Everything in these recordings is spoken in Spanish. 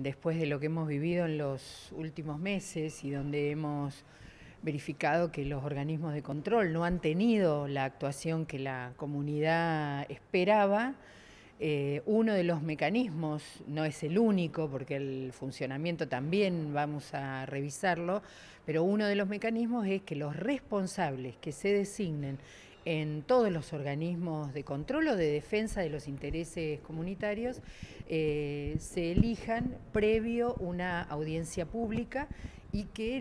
Después de lo que hemos vivido en los últimos meses y donde hemos verificado que los organismos de control no han tenido la actuación que la comunidad esperaba, eh, uno de los mecanismos, no es el único, porque el funcionamiento también vamos a revisarlo, pero uno de los mecanismos es que los responsables que se designen en todos los organismos de control o de defensa de los intereses comunitarios eh, se elijan previo una audiencia pública y que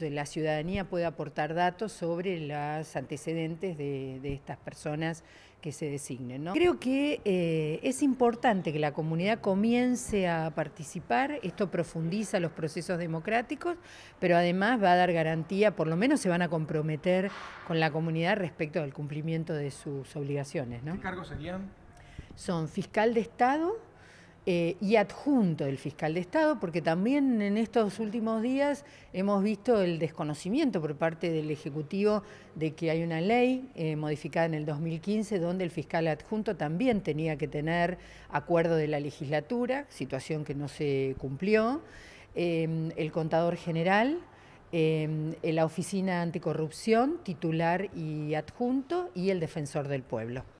la ciudadanía pueda aportar datos sobre los antecedentes de, estas personas que se designen. ¿no? Creo que eh, es importante que la comunidad comience a participar, esto profundiza los procesos democráticos, pero además va a dar garantía, por lo menos se van a comprometer con la comunidad respecto al cumplimiento de sus obligaciones. ¿no? ¿Qué cargos serían? Son fiscal de Estado, eh, y adjunto del fiscal de Estado, porque también en estos últimos días hemos visto el desconocimiento por parte del Ejecutivo de que hay una ley eh, modificada en el 2015 donde el fiscal adjunto también tenía que tener acuerdo de la legislatura, situación que no se cumplió, em, el contador general. Em, la Oficina Anticorrupción, titular y adjunto, y el Defensor del Pueblo.